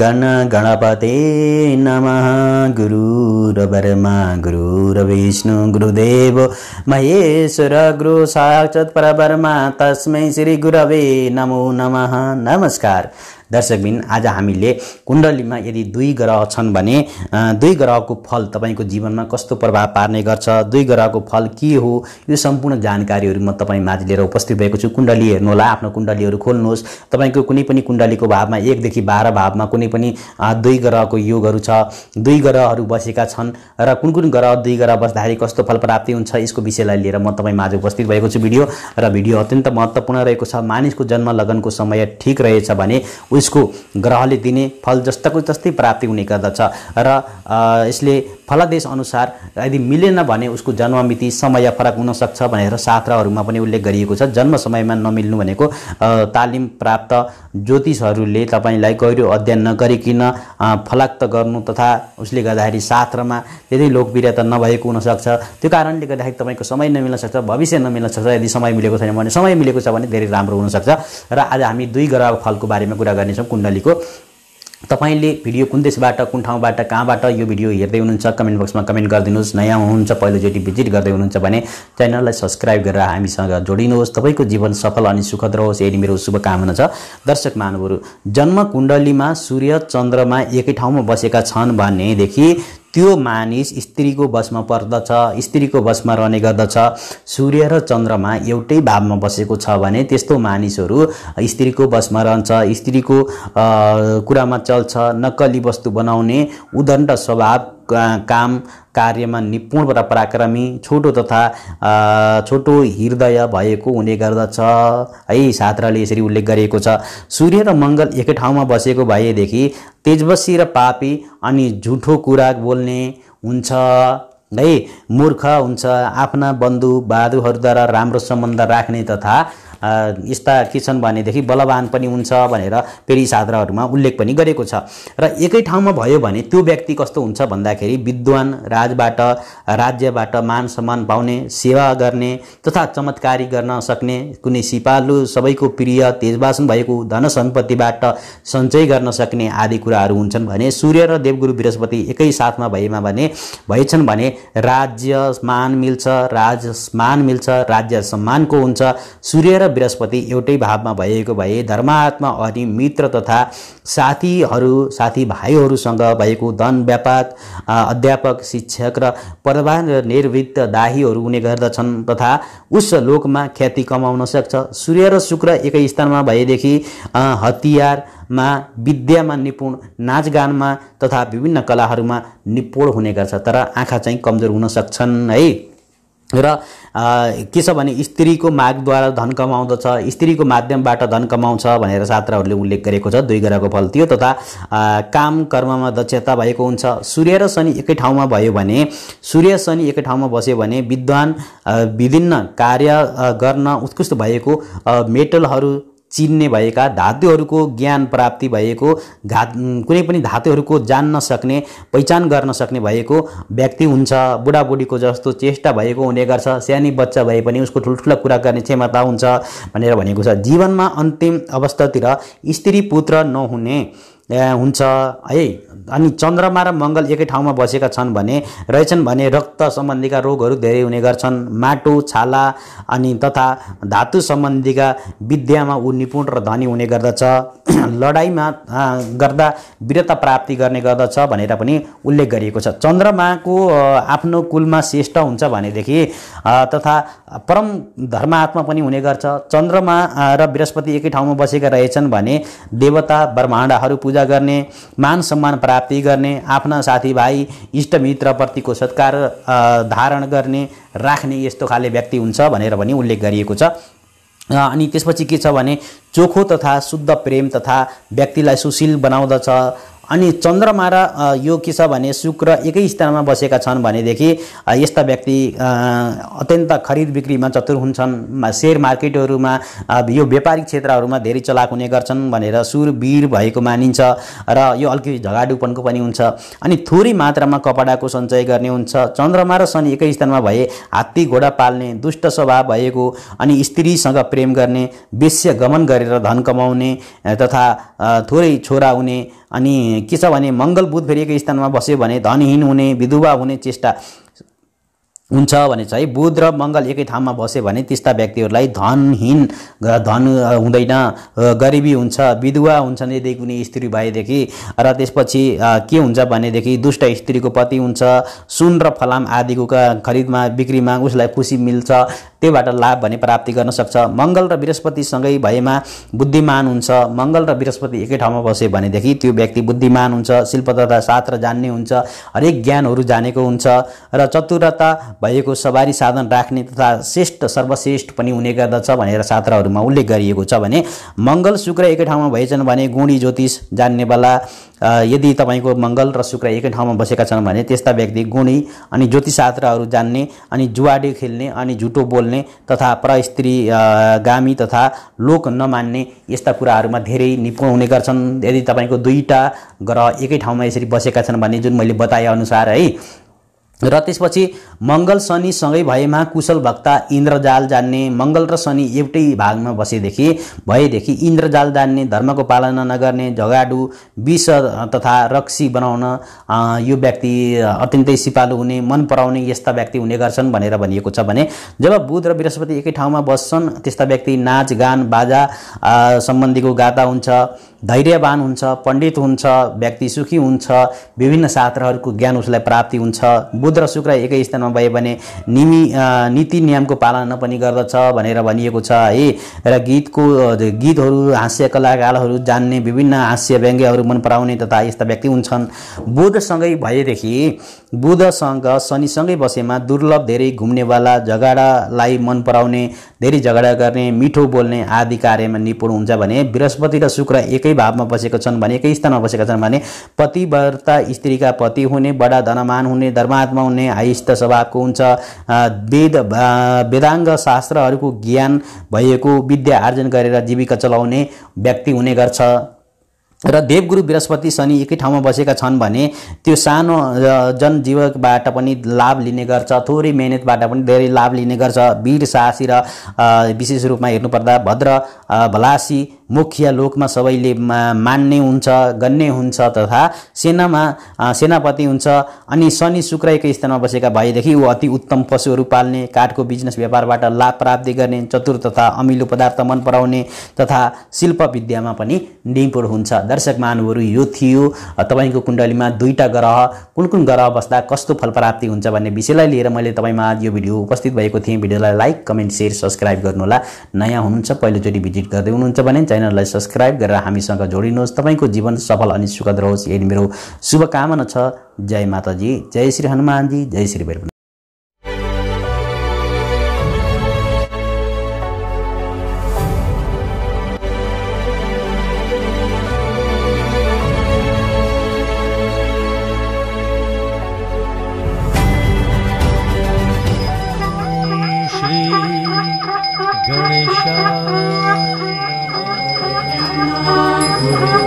गणगणपते नमः गुरूर वर्मा गुरुरविष्णु गुरुदेव महेश्वर गुरुसाक्षात्पर वर्मा तस्मै श्रीगुरवे नमो नमः नमस्कार दर्शकबिन आज हामीले कुण्डलीमा यदि दुई ग्रह छन् भने दुई ग्रहको फल तपाईँको जीवनमा कस्तो प्रभाव पार्ने गर्छ दुई ग्रहको फल के हो यो सम्पूर्ण जानकारीहरू म तपाईँ माझ लिएर उपस्थित भएको छु कुण्डली हेर्नुहोला आफ्नो कुण्डलीहरू खोल्नुहोस् तपाईँको कुनै पनि कुण्डलीको भावमा एकदेखि बाह्र भावमा कुनै पनि दुई ग्रहको योगहरू छ दुई ग्रहहरू बसेका छन् र कुन कुन ग्रह दुई ग्रह बस्दाखेरि कस्तो फल प्राप्ति हुन्छ यसको विषयलाई लिएर म तपाईँ माझ उपस्थित भएको छु भिडियो र भिडियो अत्यन्त महत्त्वपूर्ण रहेको छ मानिसको जन्म लगनको समय ठिक रहेछ भने उसको ग्रहले दिने फल जस्ताको जस्तै प्राप्ति हुने गर्दछ र यसले फलादेश अनुसार यदि मिलेन भने उसको जन्ममिति समय फरक हुनसक्छ भनेर शास्त्रहरूमा पनि उल्लेख गरिएको छ जन्म समयमा नमिल्नु भनेको तालिम प्राप्त ज्योतिषहरूले तपाईँलाई गहिरो अध्ययन नगरिकन फलाक्त गर्नु तथा उसले गर्दाखेरि शास्त्रमा त्यति लोकप्रियता नभएको हुनसक्छ त्यो कारणले गर्दाखेरि तपाईँको समय नमिल्न सक्छ भविष्य नमिल्न सक्छ यदि समय मिलेको छैन भने समय मिलेको छ भने धेरै राम्रो हुनसक्छ र आज हामी दुई ग्रह फलको बारेमा कुरा गर्ने जानेछौँ कुण्डलीको तपाईँले भिडियो कुन देशबाट कुन ठाउँबाट कहाँबाट यो भिडियो हेर्दै हुनुहुन्छ कमेन्ट बक्समा कमेन्ट गरिदिनुहोस् नयाँ हुनुहुन्छ पहिलोचोटि भिजिट गर्दै हुनुहुन्छ भने च्यानललाई सब्सक्राइब गरेर हामीसँग जोडिनुहोस् तपाईँको जीवन सफल अनि सुखद रहोस् यदि मेरो शुभकामना छ दर्शक महानुभावहरू जन्म कुण्डलीमा सूर्य चन्द्रमा एकै ठाउँमा बसेका छन् भनेदेखि त्यो मानिस स्त्रीको बसमा पर्दछ स्त्रीको बसमा रहने गर्दछ सूर्य र चन्द्रमा एउटै भावमा बसेको छ भने त्यस्तो मानिसहरू स्त्रीको बसमा रहन्छ स्त्रीको कुरामा चल्छ नक्कली वस्तु बनाउने उदण्ड स्वभाव काम कार्यमा निपुण र पराक्रमी छोटो तथा छोटो हृदय भएको हुने गर्दछ है शास्त्रले यसरी उल्लेख गरिएको छ सूर्य र मङ्गल एकै ठाउँमा बसेको भएदेखि तेजबसी र पापी अनि झुठो कुरा बोल्ने हुन्छ है मूर्ख हुन्छ आफ्ना बन्धु बहादुरहरूद्वारा राम्रो सम्बन्ध राख्ने तथा यस्ता के छन् भनेदेखि बलवान पनि हुन्छ भनेर पेरी साधराहरूमा उल्लेख पनि गरेको छ र एकै ठाउँमा भयो भने त्यो व्यक्ति कस्तो हुन्छ भन्दाखेरि विद्वान राजबाट राज्यबाट मान सम्मान पाउने सेवा गर्ने तथा चमत्कारी गर्न सक्ने कुनै सिपालु सबैको प्रिय तेजवासन भएको धन सम्पत्तिबाट सञ्चय गर्न सक्ने आदि कुराहरू हुन्छन् भने सूर्य र देवगुरु बृहस्पति एकै साथमा भएमा भने भएछन् भने राज्य मान मिल्छ राज राजमान मिल्छ राज्य सम्मानको हुन्छ सूर्य र बृहस्पति एउटै भावमा भएको भए धर्मात्मा अनि मित्र तथा साथीहरू साथीभाइहरूसँग भएको धन व्यापार अध्यापक शिक्षक र प्रधान र निर्वृत्त दाहीहरू हुने गर्दछन् तथा उस लोकमा ख्याति कमाउन सक्छ सूर्य र शुक्र एकै स्थानमा भएदेखि हतियारमा विद्यामा निपुण नाचगानमा तथा विभिन्न कलाहरूमा निपुण हुने गर्छ तर आँखा चाहिँ कमजोर हुन सक्छन् है र के छ भने स्त्रीको मागद्वारा धन कमाउँदछ स्त्रीको माध्यमबाट धन कमाउँछ भनेर छात्रहरूले उल्लेख गरेको छ दुई ग्रहको फल थियो तथा काम कर्ममा दक्षता भएको हुन्छ सूर्य र शनि एकै ठाउँमा भयो भने सूर्य शनि एकै ठाउँमा बस्यो भने विद्वान विभिन्न कार्य गर्न उत्कृष्ट भएको मेटलहरू चिन्ने भएका धातुहरूको ज्ञान प्राप्ति भएको घा कुनै पनि धातुहरूको जान्न सक्ने पहिचान गर्न सक्ने भएको व्यक्ति हुन्छ बुढाबुढीको जस्तो चेष्टा भएको हुने गर्छ सानी बच्चा भए पनि उसको ठुल्ठुला कुरा गर्ने क्षमता हुन्छ भनेर भनेको छ जीवनमा अन्तिम अवस्थातिर स्त्री पुत्र नहुने हुन्छ है अनि चन्द्रमा र मङ्गल एकै ठाउँमा बसेका छन् भने रहेछन् भने रक्त सम्बन्धीका रोगहरू धेरै हुने गर्छन् माटो छाला अनि तथा धातु सम्बन्धीका विद्यामा ऊ निपुण र धनी हुने गर्दछ लडाइँमा गर्दा वीरता प्राप्ति गर्ने गर्दछ भनेर पनि उल्लेख गरिएको छ चन्द्रमाको आफ्नो कुलमा श्रेष्ठ हुन्छ भनेदेखि तथा परम धर्मात्मा पनि हुने गर्छ चन्द्रमा र बृहस्पति एकै ठाउँमा बसेका रहेछन् भने देवता ब्रह्माण्डहरू पूजा पूजा गर्ने मान सम्मान प्राप्ति गर्ने आफ्ना साथीभाइ इष्टमित्रप्रतिको सत्कार धारण गर्ने राख्ने यस्तो खाले व्यक्ति हुन्छ भनेर पनि उल्लेख गरिएको छ अनि त्यसपछि के छ भने चोखो तथा शुद्ध प्रेम तथा व्यक्तिलाई सुशील बनाउँदछ अनि चन्द्रमा र यो के छ भने शुक्र एकै स्थानमा बसेका छन् भनेदेखि यस्ता व्यक्ति अत्यन्त खरिद बिक्रीमा चतुर हुन्छन् सेयर मार्केटहरूमा यो व्यापारिक क्षेत्रहरूमा धेरै चलाक हुने गर्छन् भनेर सुर वीर भएको मानिन्छ र यो अलिकति झगाडुपनको पनि हुन्छ अनि थोरै मात्रामा कपडाको सञ्चय गर्ने हुन्छ चन्द्रमा र शनि एकै स्थानमा भए हात्ती घोडा पाल्ने दुष्ट स्वभाव भएको अनि स्त्रीसँग प्रेम गर्ने वेश्य गमन गरेर धन कमाउने तथा थोरै छोरा हुने अनि के छ भने मङ्गल बुध फेरिएको स्थानमा बस्यो भने धनहीन हुने विधुवा हुने चेष्टा हुन्छ भने चाहिँ बुध र मङ्गल एकै ठाउँमा बस्यो भने त्यस्ता व्यक्तिहरूलाई धनहीन धन हुँदैन गरिबी हुन्छ विधुवा हुन्छ यदि कुनै स्त्री भएदेखि र त्यसपछि के हुन्छ भनेदेखि दुष्ट स्त्रीको पति हुन्छ सुन र फलाम आदिको खरिदमा बिक्रीमा उसलाई खुसी मिल्छ त्योबाट लाभ भने प्राप्ति गर्न सक्छ मङ्गल र बृहस्पतिसँगै भएमा बुद्धिमान हुन्छ मङ्गल र बृहस्पति एकै ठाउँमा बस्यो भनेदेखि त्यो व्यक्ति बुद्धिमान हुन्छ शिल्प तथा शास्त्र जान्ने हुन्छ हरेक ज्ञानहरू जानेको हुन्छ र चतुरता भएको सवारी साधन राख्ने तथा श्रेष्ठ सर्वश्रेष्ठ पनि हुने गर्दछ भनेर छात्रहरूमा उल्लेख गरिएको छ भने मङ्गल शुक्र एकै ठाउँमा भएछन् भने गुणी ज्योतिष जान्नेवाला यदि तपाईँको मङ्गल र शुक्र एकै ठाउँमा बसेका छन् भने त्यस्ता व्यक्ति गुणी अनि ज्योतिष छात्रहरू जान्ने अनि जुवाडी खेल्ने अनि झुटो बोल्ने तथा परस्त्री गामी तथा लोक नमान्ने यस्ता कुराहरूमा धेरै निपुण हुने गर्छन् यदि तपाईँको दुईवटा ग्रह एकै ठाउँमा यसरी बसेका छन् भने जुन मैले बताएअनुसार है र त्यसपछि मङ्गल शनि सँगै भएमा कुशल भक्ता इन्द्रजाल जान्ने मङ्गल र शनि एउटै भागमा बसेदेखि भएदेखि इन्द्रजाल जान्ने धर्मको पालना नगर्ने झगाडु विष तथा रक्सी बनाउन यो व्यक्ति अत्यन्तै सिपालु हुने मन पराउने यस्ता व्यक्ति हुने गर्छन् भनेर भनिएको छ भने जब बुध र बृहस्पति एकै ठाउँमा बस्छन् त्यस्ता व्यक्ति नाच गान बाजा सम्बन्धीको गाता हुन्छ धैर्यवान हुन्छ पण्डित हुन्छ व्यक्ति सुखी हुन्छ विभिन्न शास्त्रहरूको ज्ञान उसलाई प्राप्ति हुन्छ बुध र शुक्र एकै स्थानमा भयो भने निमी नीति नियमको पालना पनि गर्दछ भनेर भनिएको छ है र गीतको गीतहरू हाँस्य कलाकारहरू जान्ने विभिन्न हाँस्य व्यङ्ग्यहरू मन पराउने तथा यस्ता व्यक्ति हुन्छन् बुधसँगै भएदेखि बुधसँग शनिसँगै बसेमा दुर्लभ धेरै घुम्नेवाला झगडालाई मन पराउने धेरै झगडा गर्ने मिठो बोल्ने आदि कार्यमा निपुण हुन्छ भने बृहस्पति र शुक्र एकै एकै भावमा बसेको छन् भने एकै स्थानमा बसेका छन् भने पतिव्रता स्त्रीका पति हुने बडा धनमान हुने धर्मात्मा हुने हाइस्त स्वभावको हुन्छ वेद वेदाङ्ग शास्त्रहरूको ज्ञान भएको विद्या आर्जन गरेर जीविका चलाउने व्यक्ति हुने गर्छ र देवगुरु बृहस्पति शनि एकै ठाउँमा बसेका छन् भने त्यो सानो जनजीवकबाट पनि लाभ लिने गर्छ थोरै मेहनतबाट पनि धेरै लाभ लिने गर्छ वीर साहसी र विशेष रूपमा हेर्नुपर्दा भद्र भलासी मुख्य लोकमा सबैले मान्ने हुन्छ गन्ने हुन्छ तथा सेनामा सेनापति हुन्छ अनि शनि शुक्रको स्थानमा बसेका भएदेखि ऊ अति उत्तम पशुहरू पाल्ने काठको बिजनेस व्यापारबाट लाभ प्राप्ति गर्ने चतुर तथा अमिलो पदार्थ मन पराउने तथा शिल्प विद्यामा पनि निपुण हुन्छ दर्शक महानुभावहरू यो थियो तपाईँको कुण्डलीमा दुईवटा ग्रह कुन कुन ग्रह बस्दा कस्तो फल प्राप्ति हुन्छ भन्ने विषयलाई लिएर मैले तपाईँमा आज यो भिडियो उपस्थित भएको थिएँ भिडियोलाई लाइक कमेन्ट सेयर सब्सक्राइब गर्नुहोला नयाँ हुनुहुन्छ पहिलोचोटि भिजिट गर्दै हुनुहुन्छ भने चाहिँ च्यानललाई सब्सक्राइब गरेर हामीसँग जोडिनुहोस् तपाईँको जीवन सफल अनि सुखद रहोस् यही मेरो शुभकामना छ जय माताजी जय श्री हनुमानजी जय श्री भैरव Thank you.